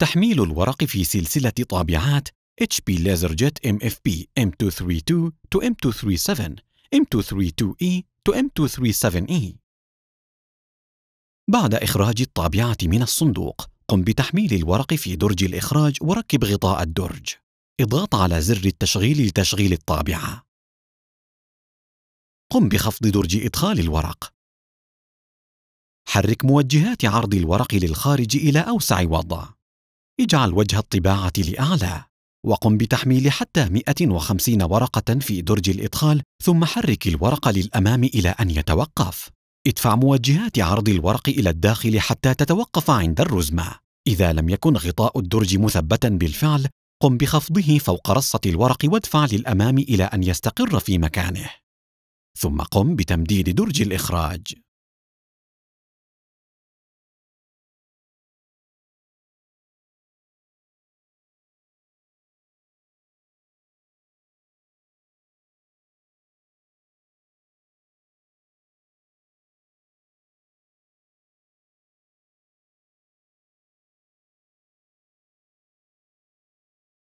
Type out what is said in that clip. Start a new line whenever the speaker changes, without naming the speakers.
تحميل الورق في سلسلة طابعات HP LaserJet MFP M232 to M237 M232E e to M237E e. بعد إخراج الطابعة من الصندوق قم بتحميل الورق في درج الإخراج وركب غطاء الدرج اضغط على زر التشغيل لتشغيل الطابعة قم بخفض درج إدخال الورق حرك موجهات عرض الورق للخارج إلى أوسع وضع اجعل وجه الطباعة لأعلى وقم بتحميل حتى 150 ورقة في درج الإدخال ثم حرك الورق للأمام إلى أن يتوقف ادفع موجهات عرض الورق إلى الداخل حتى تتوقف عند الرزمة إذا لم يكن غطاء الدرج مثبتا بالفعل قم بخفضه فوق رصة الورق وادفع للأمام إلى أن يستقر في مكانه ثم قم بتمديد درج الإخراج